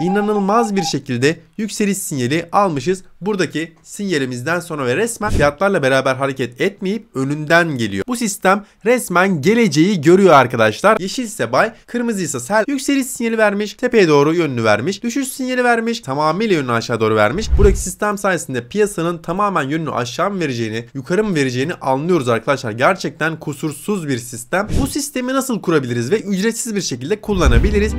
İnanılmaz bir şekilde yükseliş sinyali almışız. Buradaki sinyalimizden sonra ve resmen fiyatlarla beraber hareket etmeyip önünden geliyor. Bu sistem resmen geleceği görüyor arkadaşlar. Yeşil ise buy, kırmızı ise sell. Yükseliş sinyali vermiş, tepeye doğru yönünü vermiş. Düşüş sinyali vermiş, tamamıyla yönünü aşağı doğru vermiş. Buradaki sistem sayesinde piyasanın tamamen yönünü aşağı mı vereceğini, yukarı mı vereceğini anlıyoruz arkadaşlar. Gerçekten kusursuz bir sistem. Bu sistemi nasıl kurabiliriz ve ücretsiz bir şekilde kullanabiliriz?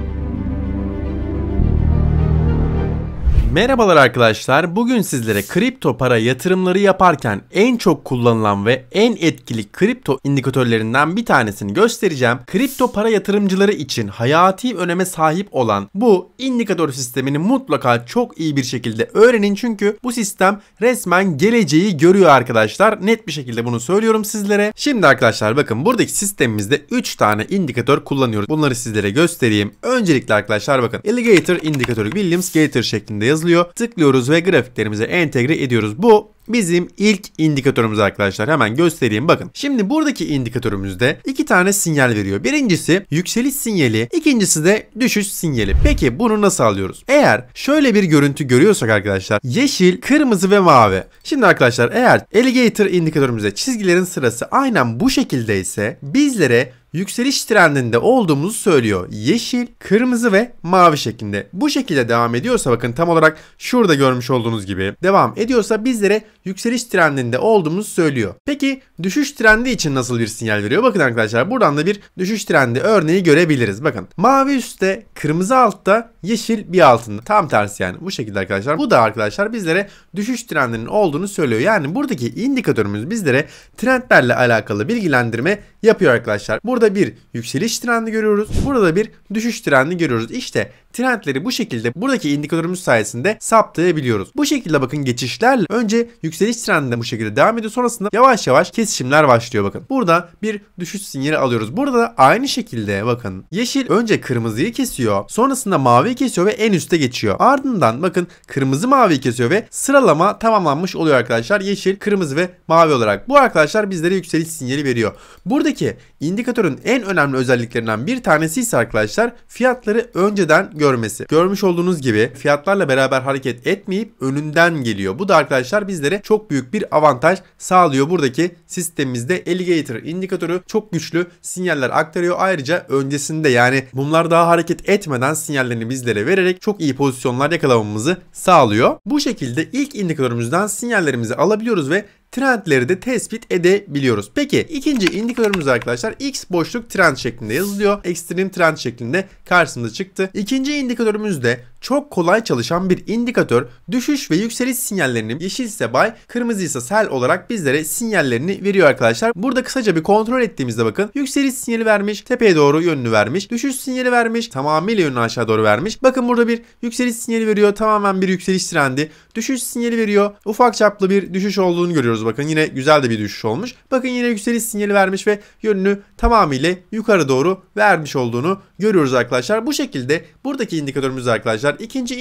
Merhabalar arkadaşlar. Bugün sizlere kripto para yatırımları yaparken en çok kullanılan ve en etkili kripto indikatörlerinden bir tanesini göstereceğim. Kripto para yatırımcıları için hayati öneme sahip olan bu indikatör sistemini mutlaka çok iyi bir şekilde öğrenin çünkü bu sistem resmen geleceği görüyor arkadaşlar. Net bir şekilde bunu söylüyorum sizlere. Şimdi arkadaşlar bakın buradaki sistemimizde 3 tane indikatör kullanıyoruz. Bunları sizlere göstereyim. Öncelikle arkadaşlar bakın Alligator indikatörü Williams Gator şeklinde yazılıyor yazılıyor. Tıklıyoruz ve grafiklerimize entegre ediyoruz. Bu bizim ilk indikatörümüz arkadaşlar. Hemen göstereyim bakın. Şimdi buradaki indikatörümüzde iki tane sinyal veriyor. Birincisi yükseliş sinyali, ikincisi de düşüş sinyali. Peki bunu nasıl alıyoruz? Eğer şöyle bir görüntü görüyorsak arkadaşlar yeşil, kırmızı ve mavi. Şimdi arkadaşlar eğer alligator indikatörümüzde çizgilerin sırası aynen bu şekilde ise bizlere yükseliş trendinde olduğumuzu söylüyor. Yeşil, kırmızı ve mavi şeklinde. Bu şekilde devam ediyorsa bakın tam olarak şurada görmüş olduğunuz gibi devam ediyorsa bizlere yükseliş trendinde olduğumuzu söylüyor. Peki düşüş trendi için nasıl bir sinyal veriyor? Bakın arkadaşlar buradan da bir düşüş trendi örneği görebiliriz. Bakın mavi üstte, kırmızı altta, yeşil bir altında. Tam tersi yani bu şekilde arkadaşlar. Bu da arkadaşlar bizlere düşüş trendinin olduğunu söylüyor. Yani buradaki indikatörümüz bizlere trendlerle alakalı bilgilendirme yapıyor arkadaşlar. Burada Burada bir yükseliş trendi görüyoruz. Burada bir düşüş trendi görüyoruz. İşte trendleri bu şekilde buradaki indikatörümüz sayesinde saptayabiliyoruz. Bu şekilde bakın geçişlerle önce yükseliş trendinde bu şekilde devam ediyor. Sonrasında yavaş yavaş kesişimler başlıyor bakın. Burada bir düşüş sinyali alıyoruz. Burada da aynı şekilde bakın yeşil önce kırmızıyı kesiyor. Sonrasında mavi kesiyor ve en üste geçiyor. Ardından bakın kırmızı mavi kesiyor ve sıralama tamamlanmış oluyor arkadaşlar. Yeşil, kırmızı ve mavi olarak. Bu arkadaşlar bizlere yükseliş sinyali veriyor. Buradaki indikatörün en önemli özelliklerinden bir tanesi ise arkadaşlar fiyatları önceden gö görmesi. Görmüş olduğunuz gibi fiyatlarla beraber hareket etmeyip önünden geliyor. Bu da arkadaşlar bizlere çok büyük bir avantaj sağlıyor. Buradaki sistemimizde alligator indikatörü çok güçlü sinyaller aktarıyor. Ayrıca öncesinde yani mumlar daha hareket etmeden sinyallerini bizlere vererek çok iyi pozisyonlar yakalamamızı sağlıyor. Bu şekilde ilk indikatörümüzden sinyallerimizi alabiliyoruz ve trendleri de tespit edebiliyoruz. Peki ikinci indikatörümüz arkadaşlar X boşluk trend şeklinde yazılıyor. Ekstrem trend şeklinde karşımıza çıktı. İkinci indikatörümüz de çok kolay çalışan bir indikatör düşüş ve yükseliş sinyallerini yeşil ise buy, kırmızı ise sell olarak bizlere sinyallerini veriyor arkadaşlar. Burada kısaca bir kontrol ettiğimizde bakın yükseliş sinyali vermiş, tepeye doğru yönünü vermiş, düşüş sinyali vermiş, tamamıyla yönünü aşağı doğru vermiş. Bakın burada bir yükseliş sinyali veriyor, tamamen bir yükseliş trendi. Düşüş sinyali veriyor, ufak çaplı bir düşüş olduğunu görüyoruz bakın. Yine güzel de bir düşüş olmuş. Bakın yine yükseliş sinyali vermiş ve yönünü tamamıyla yukarı doğru vermiş olduğunu görüyoruz arkadaşlar. Bu şekilde buradaki indikatörümüz arkadaşlar olan ikinci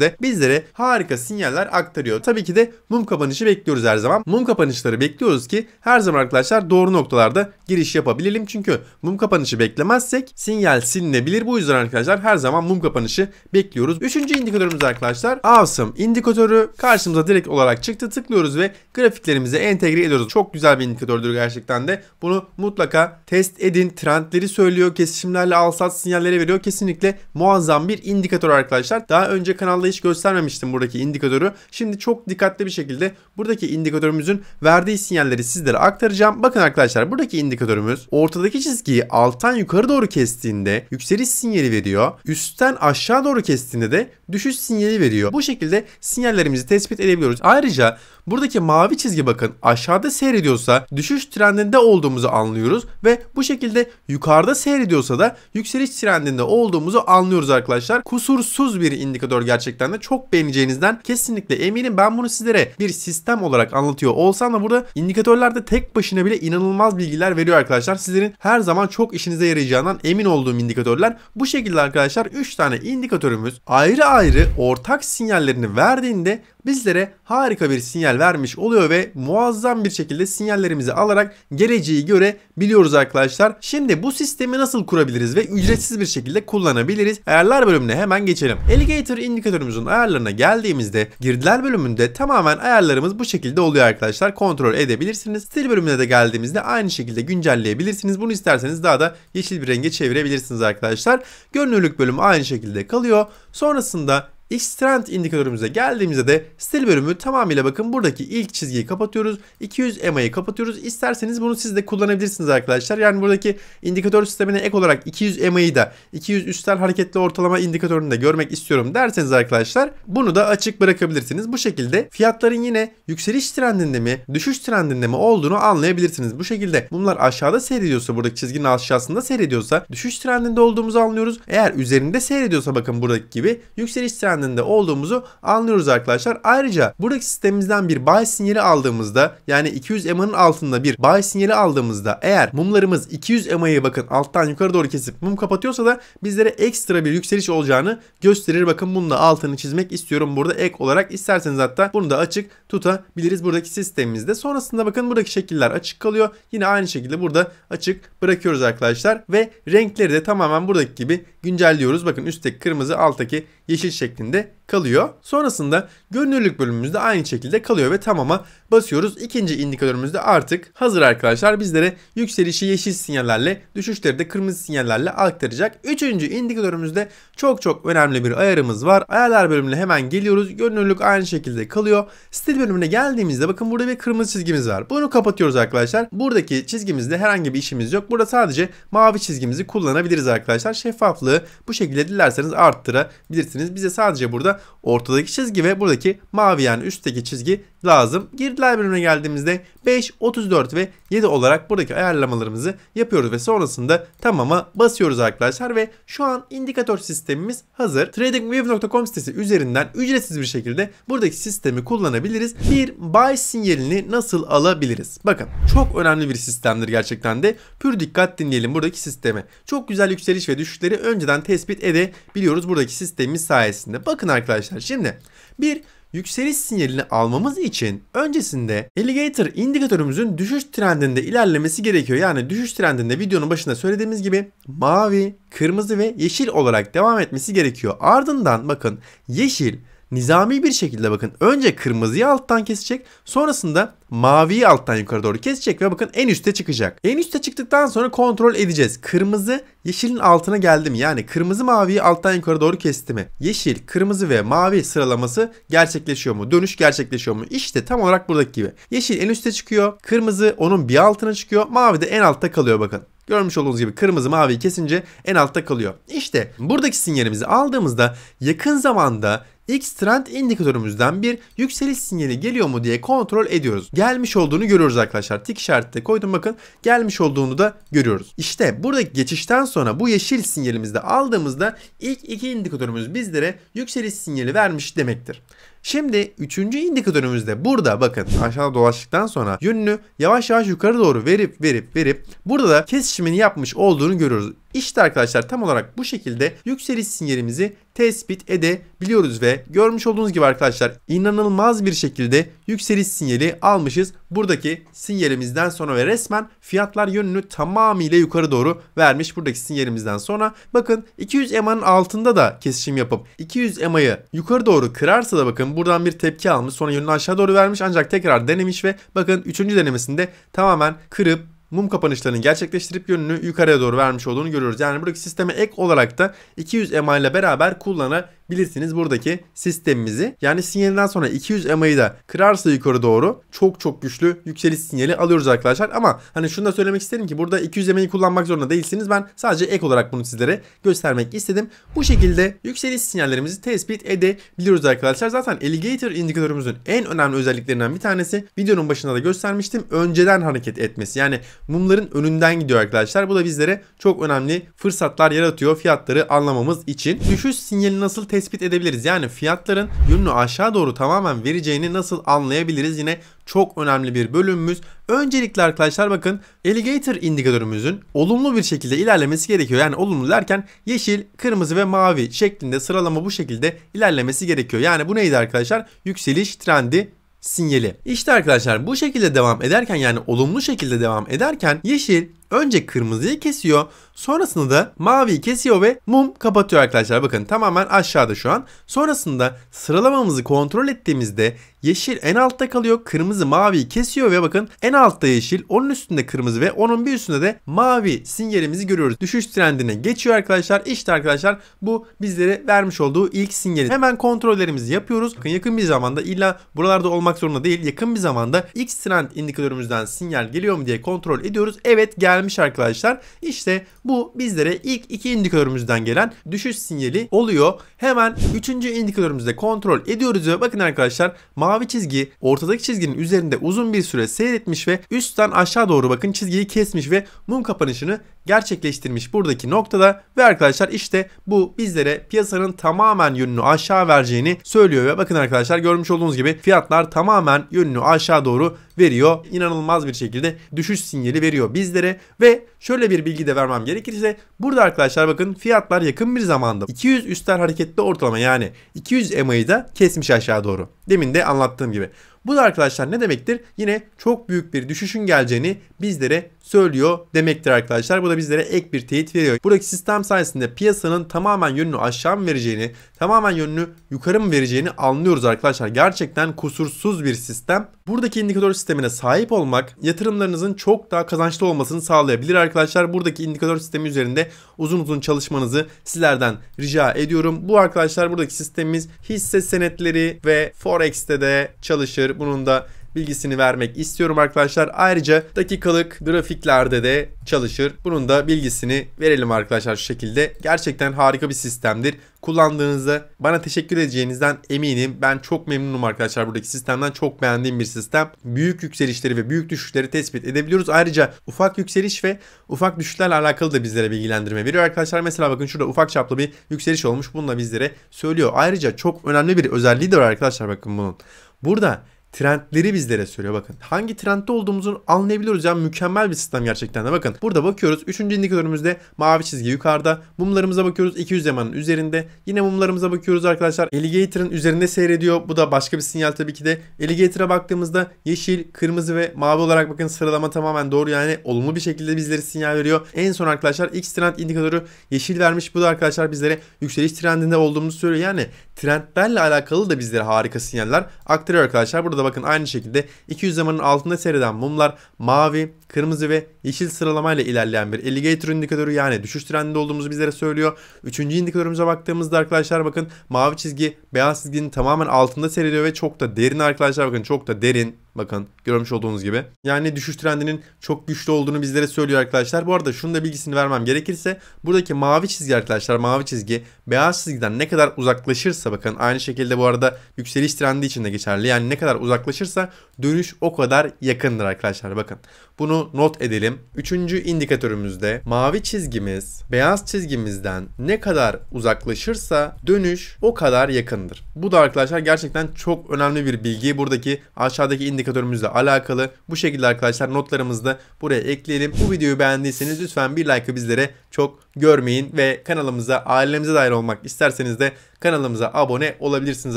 de bizlere harika sinyaller aktarıyor. Tabii ki de mum kapanışı bekliyoruz her zaman. Mum kapanışları bekliyoruz ki her zaman arkadaşlar doğru noktalarda giriş yapabilelim. Çünkü mum kapanışı beklemezsek sinyal silinebilir. Bu yüzden arkadaşlar her zaman mum kapanışı bekliyoruz. Üçüncü indikatörümüz arkadaşlar awesome indikatörü karşımıza direkt olarak çıktı. Tıklıyoruz ve grafiklerimize entegre ediyoruz. Çok güzel bir indikatördür gerçekten de. Bunu mutlaka test edin. Trendleri söylüyor. Kesişimlerle al sinyallere veriyor. Kesinlikle muazzam bir indikatör arkadaşlar arkadaşlar. Daha önce kanalda hiç göstermemiştim buradaki indikatörü. Şimdi çok dikkatli bir şekilde buradaki indikatörümüzün verdiği sinyalleri sizlere aktaracağım. Bakın arkadaşlar buradaki indikatörümüz ortadaki çizgiyi alttan yukarı doğru kestiğinde yükseliş sinyali veriyor. Üstten aşağı doğru kestiğinde de düşüş sinyali veriyor. Bu şekilde sinyallerimizi tespit edebiliyoruz. Ayrıca buradaki mavi çizgi bakın aşağıda seyrediyorsa düşüş trendinde olduğumuzu anlıyoruz ve bu şekilde yukarıda seyrediyorsa da yükseliş trendinde olduğumuzu anlıyoruz arkadaşlar. Kusursuz ucuz bir indikatör gerçekten de çok beğeneceğinizden kesinlikle eminim. Ben bunu sizlere bir sistem olarak anlatıyor olsam da burada indikatörlerde tek başına bile inanılmaz bilgiler veriyor arkadaşlar. Sizlerin her zaman çok işinize yarayacağından emin olduğum indikatörler. Bu şekilde arkadaşlar 3 tane indikatörümüz ayrı ayrı ortak sinyallerini verdiğinde bizlere harika bir sinyal vermiş oluyor ve muazzam bir şekilde sinyallerimizi alarak geleceği görebiliyoruz arkadaşlar. Şimdi bu sistemi nasıl kurabiliriz ve ücretsiz bir şekilde kullanabiliriz? Ayarlar bölümüne hemen geçelim. Alligator indikatörümüzün ayarlarına geldiğimizde girdiler bölümünde tamamen ayarlarımız bu şekilde oluyor arkadaşlar. Kontrol edebilirsiniz. Stil bölümüne de geldiğimizde aynı şekilde güncelleyebilirsiniz. Bunu isterseniz daha da yeşil bir renge çevirebilirsiniz arkadaşlar. Görünürlük bölümü aynı şekilde kalıyor. Sonrasında X trend indikatörümüze geldiğimizde de stil bölümü tamamıyla bakın buradaki ilk çizgiyi kapatıyoruz. 200 EMA'yı kapatıyoruz. İsterseniz bunu siz de kullanabilirsiniz arkadaşlar. Yani buradaki indikatör sistemine ek olarak 200 EMA'yı da 200 üstel hareketli ortalama indikatörünü de görmek istiyorum derseniz arkadaşlar bunu da açık bırakabilirsiniz. Bu şekilde fiyatların yine yükseliş trendinde mi düşüş trendinde mi olduğunu anlayabilirsiniz. Bu şekilde bunlar aşağıda seyrediyorsa buradaki çizginin aşağısında seyrediyorsa düşüş trendinde olduğumuzu anlıyoruz. Eğer üzerinde seyrediyorsa bakın buradaki gibi yükseliş trendinde trendinde olduğumuzu anlıyoruz arkadaşlar. Ayrıca buradaki sistemimizden bir buy sinyali aldığımızda yani 200 EMA'nın altında bir buy sinyali aldığımızda eğer mumlarımız 200 EMA'yı bakın alttan yukarı doğru kesip mum kapatıyorsa da bizlere ekstra bir yükseliş olacağını gösterir. Bakın bunu da altını çizmek istiyorum burada ek olarak. isterseniz hatta bunu da açık tutabiliriz buradaki sistemimizde. Sonrasında bakın buradaki şekiller açık kalıyor. Yine aynı şekilde burada açık bırakıyoruz arkadaşlar ve renkleri de tamamen buradaki gibi güncelliyoruz. Bakın üstteki kırmızı alttaki yeşil şeklinde şeklinde kalıyor. Sonrasında görünürlük bölümümüzde aynı şekilde kalıyor ve tamama basıyoruz. İkinci indikatörümüzde artık hazır arkadaşlar bizlere yükselişi yeşil sinyallerle, düşüşleri de kırmızı sinyallerle aktaracak. Üçüncü indikatörümüzde çok çok önemli bir ayarımız var. Ayarlar bölümüne hemen geliyoruz. Görünürlük aynı şekilde kalıyor. Stil bölümüne geldiğimizde bakın burada bir kırmızı çizgimiz var. Bunu kapatıyoruz arkadaşlar. Buradaki çizgimizde herhangi bir işimiz yok. Burada sadece mavi çizgimizi kullanabiliriz arkadaşlar. Şeffaflığı bu şekilde dilerseniz arttırabilirsiniz. Bize sadece burada ortadaki çizgi ve buradaki mavi yani üstteki çizgi lazım. Girdiler bölümüne geldiğimizde 5, 34 ve 7 olarak buradaki ayarlamalarımızı yapıyoruz ve sonrasında tamama basıyoruz arkadaşlar ve şu an indikatör sistemimiz hazır. TradingView.com sitesi üzerinden ücretsiz bir şekilde buradaki sistemi kullanabiliriz. Bir buy sinyalini nasıl alabiliriz? Bakın çok önemli bir sistemdir gerçekten de. Pür dikkat dinleyelim buradaki sistemi. Çok güzel yükseliş ve düşüşleri önceden tespit edebiliyoruz buradaki sistemimiz sayesinde. Bakın arkadaşlar şimdi bir yükseliş sinyalini almamız için öncesinde alligator indikatörümüzün düşüş trendinde ilerlemesi gerekiyor. Yani düşüş trendinde videonun başında söylediğimiz gibi mavi, kırmızı ve yeşil olarak devam etmesi gerekiyor. Ardından bakın yeşil nizami bir şekilde bakın önce kırmızıyı alttan kesecek sonrasında maviyi alttan yukarı doğru kesecek ve bakın en üste çıkacak. En üste çıktıktan sonra kontrol edeceğiz. Kırmızı yeşilin altına geldi mi? Yani kırmızı maviyi alttan yukarı doğru kesti mi? Yeşil, kırmızı ve mavi sıralaması gerçekleşiyor mu? Dönüş gerçekleşiyor mu? İşte tam olarak buradaki gibi. Yeşil en üste çıkıyor. Kırmızı onun bir altına çıkıyor. Mavi de en altta kalıyor bakın. Görmüş olduğunuz gibi kırmızı mavi kesince en altta kalıyor. İşte buradaki sinyalimizi aldığımızda yakın zamanda X trend indikatörümüzden bir yükseliş sinyali geliyor mu diye kontrol ediyoruz. Gelmiş olduğunu görüyoruz arkadaşlar. Tik işareti de koydum bakın. Gelmiş olduğunu da görüyoruz. İşte buradaki geçişten sonra bu yeşil sinyalimizde aldığımızda ilk iki indikatörümüz bizlere yükseliş sinyali vermiş demektir. Şimdi üçüncü indikatörümüzde burada bakın aşağıda dolaştıktan sonra yönünü yavaş yavaş yukarı doğru verip verip verip burada da kesişimini yapmış olduğunu görüyoruz. İşte arkadaşlar tam olarak bu şekilde yükseliş sinyalimizi tespit edebiliyoruz ve görmüş olduğunuz gibi arkadaşlar inanılmaz bir şekilde yükseliş sinyali almışız. Buradaki sinyalimizden sonra ve resmen fiyatlar yönünü tamamıyla yukarı doğru vermiş buradaki sinyalimizden sonra. Bakın 200 EMA'nın altında da kesişim yapıp 200 EMA'yı yukarı doğru kırarsa da bakın buradan bir tepki almış sonra yönünü aşağı doğru vermiş ancak tekrar denemiş ve bakın 3. denemesinde tamamen kırıp mum kapanışlarını gerçekleştirip yönünü yukarıya doğru vermiş olduğunu görüyoruz. Yani buradaki sisteme ek olarak da 200 EMA ile beraber kullanabilirsiniz bilirsiniz buradaki sistemimizi yani sinyalinden sonra 200 EMA'yı da kırarsa yukarı doğru çok çok güçlü yükseliş sinyali alıyoruz arkadaşlar. Ama hani şunu da söylemek isterim ki burada 200 EMA'yı kullanmak zorunda değilsiniz. Ben sadece ek olarak bunu sizlere göstermek istedim. Bu şekilde yükseliş sinyallerimizi tespit edebiliyoruz arkadaşlar. Zaten alligator indikatörümüzün en önemli özelliklerinden bir tanesi videonun başında da göstermiştim. Önceden hareket etmesi. Yani mumların önünden gidiyor arkadaşlar. Bu da bizlere çok önemli fırsatlar yaratıyor fiyatları anlamamız için. Düşüş sinyali nasıl test tespit edebiliriz. Yani fiyatların yönünü aşağı doğru tamamen vereceğini nasıl anlayabiliriz yine çok önemli bir bölümümüz. Öncelikle arkadaşlar bakın alligator indikatörümüzün olumlu bir şekilde ilerlemesi gerekiyor. Yani olumlu derken yeşil, kırmızı ve mavi şeklinde sıralama bu şekilde ilerlemesi gerekiyor. Yani bu neydi arkadaşlar? Yükseliş trendi sinyali. İşte arkadaşlar bu şekilde devam ederken yani olumlu şekilde devam ederken yeşil, Önce kırmızıyı kesiyor. Sonrasında da maviyi kesiyor ve mum kapatıyor arkadaşlar. Bakın tamamen aşağıda şu an. Sonrasında sıralamamızı kontrol ettiğimizde yeşil en altta kalıyor. Kırmızı maviyi kesiyor ve bakın en altta yeşil. Onun üstünde kırmızı ve onun bir üstünde de mavi sinyalimizi görüyoruz. Düşüş trendine geçiyor arkadaşlar. İşte arkadaşlar bu bizlere vermiş olduğu ilk sinyali. Hemen kontrollerimizi yapıyoruz. Bakın yakın bir zamanda illa buralarda olmak zorunda değil. Yakın bir zamanda X trend indikatörümüzden sinyal geliyor mu diye kontrol ediyoruz. Evet gelmiş gelmiş arkadaşlar. İşte bu bizlere ilk iki indikatörümüzden gelen düşüş sinyali oluyor. Hemen üçüncü indikatörümüzde kontrol ediyoruz ve bakın arkadaşlar mavi çizgi ortadaki çizginin üzerinde uzun bir süre seyretmiş ve üstten aşağı doğru bakın çizgiyi kesmiş ve mum kapanışını gerçekleştirmiş buradaki noktada ve arkadaşlar işte bu bizlere piyasanın tamamen yönünü aşağı vereceğini söylüyor ve bakın arkadaşlar görmüş olduğunuz gibi fiyatlar tamamen yönünü aşağı doğru veriyor. İnanılmaz bir şekilde düşüş sinyali veriyor bizlere ve şöyle bir bilgi de vermem gerekirse burada arkadaşlar bakın fiyatlar yakın bir zamanda 200 üstler hareketli ortalama yani 200 EMA'yı da kesmiş aşağı doğru. Demin de anlattığım gibi. Bu da arkadaşlar ne demektir? Yine çok büyük bir düşüşün geleceğini bizlere söylüyor demektir arkadaşlar. Bu da bizlere ek bir teyit veriyor. Buradaki sistem sayesinde piyasanın tamamen yönünü aşağı mı vereceğini, tamamen yönünü yukarı mı vereceğini anlıyoruz arkadaşlar. Gerçekten kusursuz bir sistem. Buradaki indikatör sistemine sahip olmak yatırımlarınızın çok daha kazançlı olmasını sağlayabilir arkadaşlar. Buradaki indikatör sistemi üzerinde uzun uzun çalışmanızı sizlerden rica ediyorum. Bu arkadaşlar buradaki sistemimiz hisse senetleri ve Forex'te de çalışır. Bunun da bilgisini vermek istiyorum arkadaşlar. Ayrıca dakikalık grafiklerde de çalışır. Bunun da bilgisini verelim arkadaşlar şu şekilde. Gerçekten harika bir sistemdir. Kullandığınızda bana teşekkür edeceğinizden eminim. Ben çok memnunum arkadaşlar buradaki sistemden. Çok beğendiğim bir sistem. Büyük yükselişleri ve büyük düşüşleri tespit edebiliyoruz. Ayrıca ufak yükseliş ve ufak düşüşlerle alakalı da bizlere bilgilendirme veriyor arkadaşlar. Mesela bakın şurada ufak çaplı bir yükseliş olmuş. bunu da bizlere söylüyor. Ayrıca çok önemli bir özelliği de var arkadaşlar bakın bunun. Burada trendleri bizlere söylüyor bakın. Hangi trendte olduğumuzu anlayabiliyoruz yani mükemmel bir sistem gerçekten de bakın. Burada bakıyoruz üçüncü indikatörümüzde mavi çizgi yukarıda. Mumlarımıza bakıyoruz 200 zamanın üzerinde. Yine mumlarımıza bakıyoruz arkadaşlar. Alligator'ın üzerinde seyrediyor. Bu da başka bir sinyal tabii ki de. Alligator'a baktığımızda yeşil, kırmızı ve mavi olarak bakın sıralama tamamen doğru yani olumlu bir şekilde bizlere sinyal veriyor. En son arkadaşlar X trend indikatörü yeşil vermiş. Bu da arkadaşlar bizlere yükseliş trendinde olduğumuzu söylüyor. Yani trendlerle alakalı da bizlere harika sinyaller aktarıyor arkadaşlar. Burada Burada bakın aynı şekilde 200 zamanın altında seyreden mumlar mavi, kırmızı ve yeşil sıralamayla ilerleyen bir alligator indikatörü yani düşüş trendinde olduğumuzu bizlere söylüyor. Üçüncü indikatörümüze baktığımızda arkadaşlar bakın mavi çizgi beyaz çizginin tamamen altında seyrediyor ve çok da derin arkadaşlar bakın çok da derin. Bakın görmüş olduğunuz gibi. Yani düşüş trendinin çok güçlü olduğunu bizlere söylüyor arkadaşlar. Bu arada şunu da bilgisini vermem gerekirse buradaki mavi çizgi arkadaşlar mavi çizgi beyaz çizgiden ne kadar uzaklaşırsa bakın aynı şekilde bu arada yükseliş trendi için de geçerli. Yani ne kadar uzaklaşırsa dönüş o kadar yakındır arkadaşlar bakın. Bunu not edelim. Üçüncü indikatörümüzde mavi çizgimiz beyaz çizgimizden ne kadar uzaklaşırsa dönüş o kadar yakındır. Bu da arkadaşlar gerçekten çok önemli bir bilgi. Buradaki aşağıdaki indikatörümüzde indikatörümüzle alakalı. Bu şekilde arkadaşlar notlarımızı da buraya ekleyelim. Bu videoyu beğendiyseniz lütfen bir like'ı bizlere çok görmeyin ve kanalımıza ailemize dair olmak isterseniz de kanalımıza abone olabilirsiniz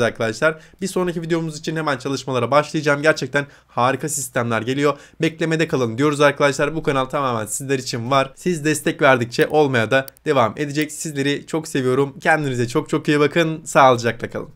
arkadaşlar. Bir sonraki videomuz için hemen çalışmalara başlayacağım. Gerçekten harika sistemler geliyor. Beklemede kalın diyoruz arkadaşlar. Bu kanal tamamen sizler için var. Siz destek verdikçe olmaya da devam edecek. Sizleri çok seviyorum. Kendinize çok çok iyi bakın. Sağlıcakla kalın.